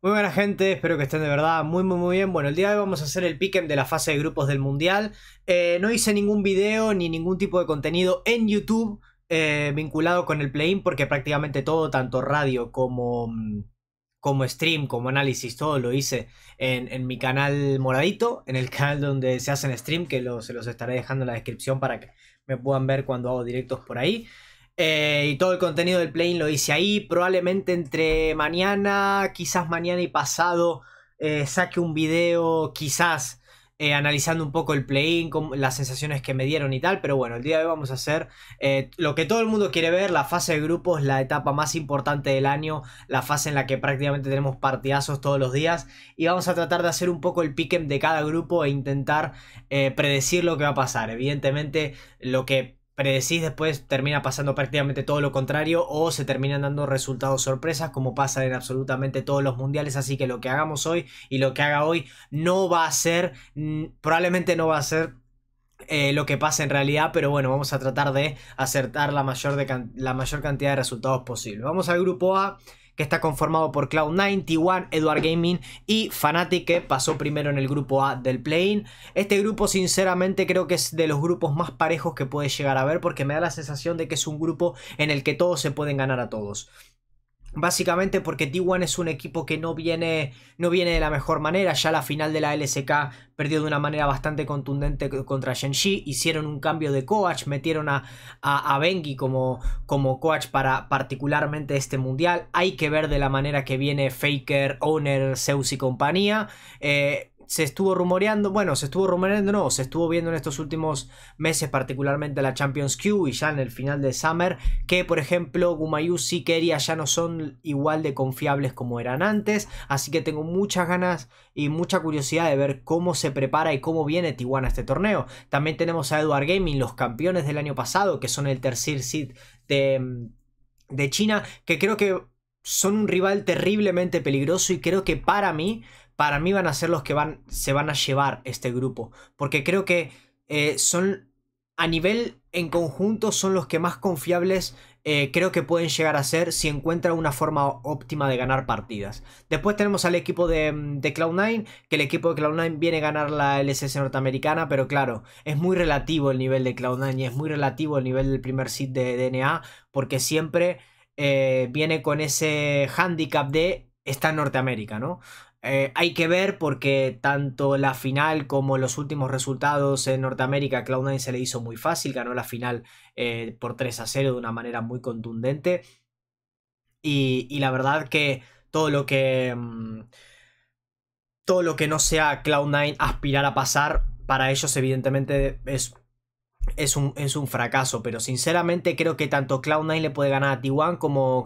Muy buena gente, espero que estén de verdad muy muy muy bien. Bueno, el día de hoy vamos a hacer el pick'em de la fase de grupos del mundial. Eh, no hice ningún video ni ningún tipo de contenido en YouTube eh, vinculado con el play-in porque prácticamente todo, tanto radio como, mm, como stream, como análisis, todo lo hice en, mi canal moradito, en el canal donde se hacen stream, que se los estaré dejando en la descripción para que me puedan ver cuando hago directos por ahí. Eh, y todo el contenido del play lo hice ahí. Probablemente entre mañana, quizás mañana y pasado, eh, saque un video, quizás eh, analizando un poco el play-in, las sensaciones que me dieron y tal. Pero bueno, el día de hoy vamos a hacer lo que todo el mundo quiere ver: la fase de grupos, la etapa más importante del año, la fase en la que prácticamente tenemos partidazos todos los días. Y vamos a tratar de hacer un poco el pick de cada grupo e intentar predecir lo que va a pasar. Evidentemente, lo que predecís, después termina pasando prácticamente todo lo contrario o se terminan dando resultados sorpresas como pasa en absolutamente todos los mundiales, así que lo que hagamos hoy y lo que haga hoy no va a ser, mm, probablemente no va a ser eh, lo que pasa en realidad, pero bueno, vamos a tratar de acertar la mayor, la mayor cantidad de resultados posible. Vamos al grupo A, que está conformado por cloud 91 Edward Gaming y Fnatic, que pasó primero en el grupo A del play Este grupo, sinceramente, creo que es de los grupos más parejos que puede llegar a ver, porque me da la sensación de que es un grupo en el que todos se pueden ganar a todos. Básicamente porque t 1 es un equipo que no viene, no viene de la mejor manera. Ya la final de la LSK perdió de una manera bastante contundente contra Shenji. Hicieron un cambio de coach, metieron a, a, Bengi como, como coach para particularmente este mundial. Hay que ver de la manera que viene Faker, Owner, Zeus y compañía. Eh, se estuvo rumoreando, bueno, se estuvo rumoreando, no, se estuvo viendo en estos últimos meses, particularmente la Champions Q y ya en el final de Summer, que por ejemplo Gumayusi y Keria ya no son igual de confiables como eran antes, así que tengo muchas ganas y mucha curiosidad de ver cómo se prepara y cómo viene Tijuana este torneo. También tenemos a Edward Gaming, los campeones del año pasado, que son el tercer seed de, de China, que creo que son un rival terriblemente peligroso y creo que para mí para mí van a ser los que se van a llevar este grupo. Porque creo que eh, son, a nivel en conjunto, son los que más confiables eh, creo que pueden llegar a ser si encuentran una forma óptima de ganar partidas. Después tenemos al equipo de, mm, Cloud9, que el equipo de Cloud9 viene a ganar la LSS norteamericana, pero claro, es muy relativo el nivel de Cloud9 y es muy relativo el nivel del primer seed de DNA, porque siempre eh, viene con ese handicap de está en Norteamérica, ¿no? Eh, hay que ver porque tanto la final como los últimos resultados en Norteamérica, Cloud9 se le hizo muy fácil, ganó la final eh, por 3 a 0 de una manera muy contundente. Y, la verdad que todo lo que... Mm, todo lo que no sea Cloud9 aspirar a pasar, para ellos evidentemente es es un, es un, fracaso, pero sinceramente creo que tanto Cloud9 le puede ganar a T1 como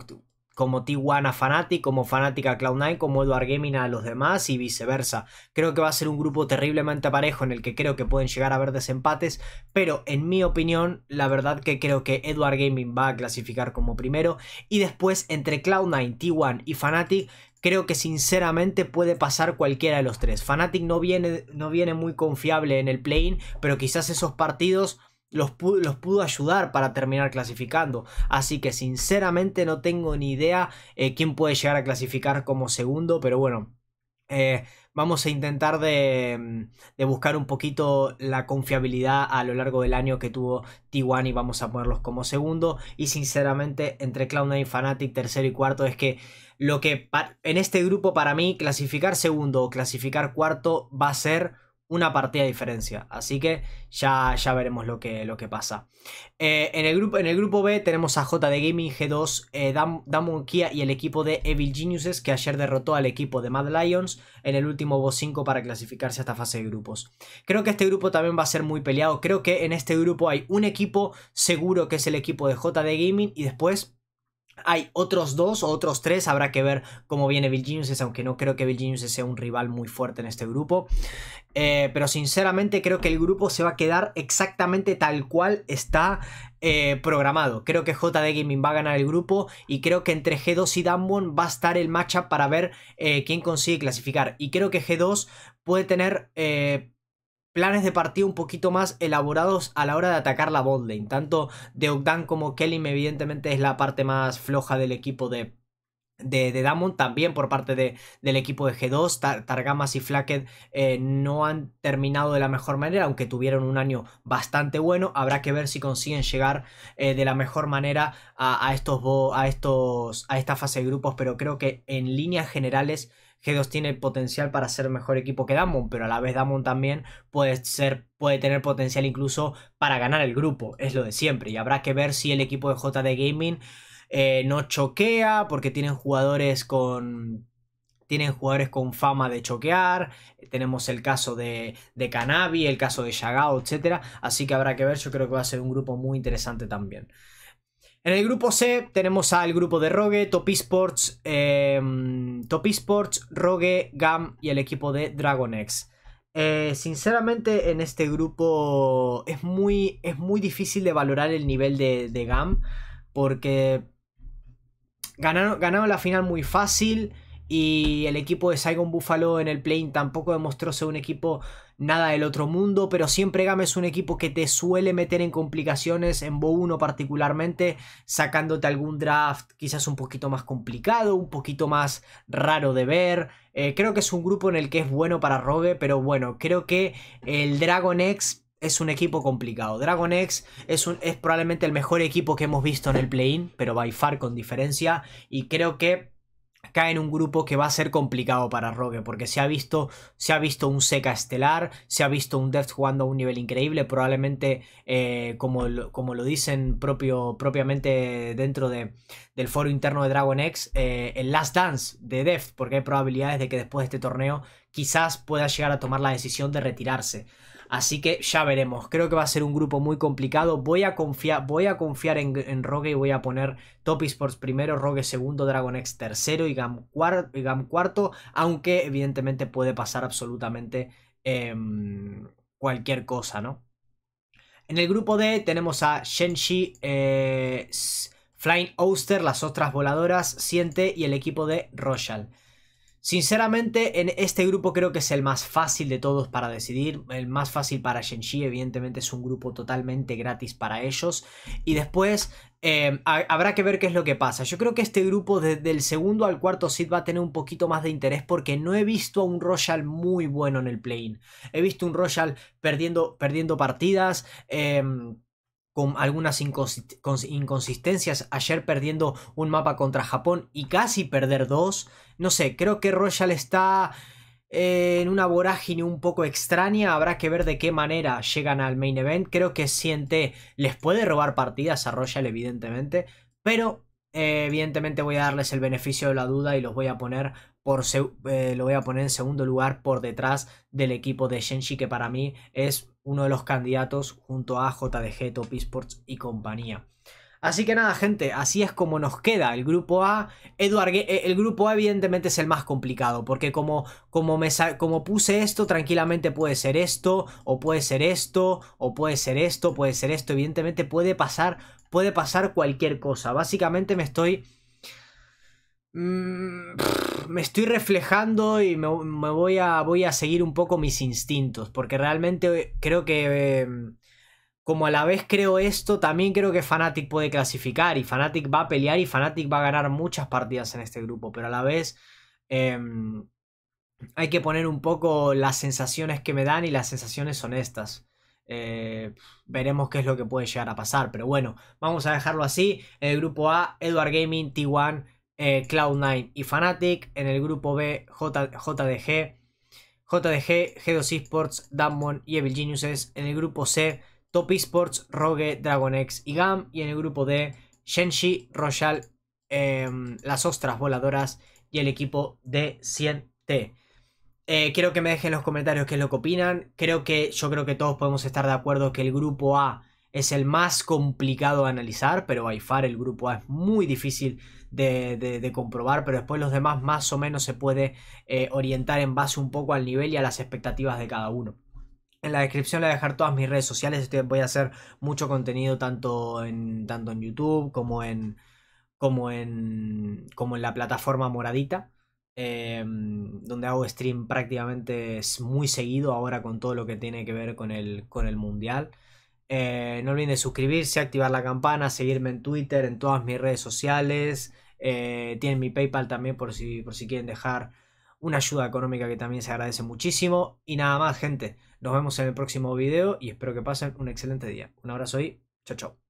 como T1 a Fnatic, como Fnatic a Cloud9, como Edward Gaming a los demás y viceversa. Creo que va a ser un grupo terriblemente parejo en el que creo que pueden llegar a haber desempates, pero en mi opinión, la verdad que creo que Edward Gaming va a clasificar como primero y después entre Cloud9, T1 y Fnatic creo que sinceramente puede pasar cualquiera de los tres. Fnatic no viene, no viene muy confiable en el playing, pero quizás esos partidos los pudo, ayudar para terminar clasificando. Así que sinceramente no tengo ni idea eh, quién puede llegar a clasificar como segundo, pero bueno. Eh, vamos a intentar mm, de, buscar un poquito la confiabilidad a lo largo del año que tuvo T1 y vamos a ponerlos como segundo. Y sinceramente, entre Cloud9 y Fnatic, tercero y cuarto, es que lo que en este grupo para mí clasificar segundo o clasificar cuarto va a ser una partida de diferencia. Así que ya, ya veremos lo que, lo que pasa. Eh, en, el grupo, en, el grupo, B tenemos a JD Gaming, G2, eh, Damon Kia y el equipo de Evil Geniuses que ayer derrotó al equipo de Mad Lions en el último Boss 5 para clasificarse a esta fase de grupos. Creo que este grupo también va a ser muy peleado. Creo que en este grupo hay un equipo seguro que es el equipo de JD Gaming y después hay otros dos o otros tres, habrá que ver cómo viene Bill James, aunque no creo que Bill James sea un rival muy fuerte en este grupo. Eh, pero sinceramente creo que el grupo se va a quedar exactamente tal cual está eh, programado. Creo que JD Gaming va a ganar el grupo y creo que entre G2 y Damwon va a estar el matchup para ver eh, quién consigue clasificar. Y creo que G2 puede tener planes de partido un poquito más elaborados a la hora de atacar la botlane. Tanto de Ogdan como Kelly evidentemente es la parte más floja del equipo de de, Damon, también por parte del equipo de G2. Targamas y Flaked eh, no han terminado de la mejor manera, aunque tuvieron un año bastante bueno. Habrá que ver si consiguen llegar eh, de la mejor manera a, a estos, a, estos, a esta fase de grupos, pero creo que en líneas generales G2 tiene potencial para ser mejor equipo que Damon, pero a la vez Damon también puede, ser, puede tener potencial incluso para ganar el grupo, es lo de siempre, y habrá que ver si el equipo de JD Gaming eh, no choquea, porque tienen jugadores con... Tienen jugadores con fama de choquear. Tenemos el caso de, de el caso de Shagao, etc. Así que habrá que ver. Yo creo que va a ser un grupo muy interesante también. En el grupo C tenemos al grupo de Rogue, Top Esports, em, Top Rogue, GAM y el equipo de Dragonex. Eh, sinceramente, en este grupo es muy, es muy difícil de valorar el nivel de, GAM porque ganaron la final muy fácil. Y el equipo de Saigon Buffalo en el plane tampoco demostró ser un equipo nada del otro mundo, pero siempre Game es un equipo que te suele meter en complicaciones en bo 1 particularmente, sacándote algún draft quizás un poquito más complicado, un poquito más raro de ver. Eh, creo que es un grupo en el que es bueno para Rogue, pero bueno, creo que el Dragon X es un equipo complicado. Dragon X es, es probablemente el mejor equipo que hemos visto en el plane pero by far con diferencia. Y creo que cae en un grupo que va a ser complicado para Rogue, porque se ha visto, se ha visto un Seca estelar, se ha visto un Death jugando a un nivel increíble, probablemente eh, como, lo, como, lo dicen propio, propiamente dentro de, del foro interno de Dragon X, eh, el Last Dance de Death porque hay probabilidades de que después de este torneo quizás pueda llegar a tomar la decisión de retirarse. Así que ya veremos. Creo que va a ser un grupo muy complicado. Voy a, confiar, voy a confiar en, Rogue y voy a poner Top Esports primero, Rogue segundo, Dragon X tercero y Gam, cuarto. Aunque evidentemente puede pasar absolutamente em, cualquier cosa, ¿no? En el grupo D tenemos a Shenshi, eh, Flying Oster, las ostras voladoras, Siente y el equipo de Royal. Sinceramente, en este grupo creo que es el más fácil de todos para decidir, el más fácil para Shenshi, evidentemente es un grupo totalmente gratis para ellos. Y después em, habrá que ver qué es lo que pasa. Yo creo que este grupo desde el segundo al cuarto seed va a tener un poquito más de interés porque no he visto a un Royal muy bueno en el plane. He visto un Royal perdiendo, perdiendo partidas. Em, con algunas inconsistencias, ayer perdiendo un mapa contra Japón y casi perder dos. No sé, creo que Royal está eh, en una vorágine un poco extraña, habrá que ver de qué manera llegan al main event. Creo que siente, les puede robar partidas a Royal evidentemente, pero eh, evidentemente voy a darles el beneficio de la duda y los voy a poner por eh, lo voy a poner en segundo lugar por detrás del equipo de Shenshi que para mí es uno de los candidatos junto a JDG, Top Esports y compañía. Así que nada, gente, así es como nos queda el grupo A. Eduard, eh, el grupo A evidentemente es el más complicado, porque como, como, puse esto, tranquilamente puede ser esto, o puede ser esto, o puede ser esto, puede ser esto. Evidentemente puede pasar, puede pasar cualquier cosa. Básicamente me estoy... Mm, me estoy reflejando y me, voy, a, voy a seguir un poco mis instintos, porque realmente creo que... Em, como a la vez creo esto, también creo que Fnatic puede clasificar y Fnatic va a pelear y Fnatic va a ganar muchas partidas en este grupo, pero a la vez em, hay que poner un poco las sensaciones que me dan y las sensaciones son estas. Eh, veremos qué es lo que puede llegar a pasar, pero bueno, vamos a dejarlo así. En el grupo A, Edward Gaming, T1, eh, Cloud9 y Fnatic. En el grupo B, JDG, JDG, G2 Esports, DAMON y Evil Geniuses. En el grupo C, Top Esports, Rogue, Dragonex y GAM. Y en el grupo D, Shenshi, Royal, em, las ostras voladoras y el equipo de 100T. Eh, quiero que me dejen en los comentarios qué es lo que opinan. Creo que yo creo que todos podemos estar de acuerdo que el grupo A es el más complicado de analizar, pero by far el grupo A es muy difícil de, comprobar, pero después los demás más o menos se puede eh, orientar en base un poco al nivel y a las expectativas de cada uno. En la descripción le voy a dejar todas mis redes sociales. Este, voy a hacer mucho contenido tanto en, tanto en YouTube como en, como, como en la plataforma moradita. Em, donde hago stream prácticamente muy seguido ahora con todo lo que tiene que ver con el, con el mundial. Eh, no olviden suscribirse, activar la campana, seguirme en Twitter, en todas mis redes sociales. Eh, tienen mi PayPal también por si, por si quieren dejar una ayuda económica que también se agradece muchísimo. Y nada más, gente. Nos vemos en el próximo video y espero que pasen un excelente día. Un abrazo y chao, chao.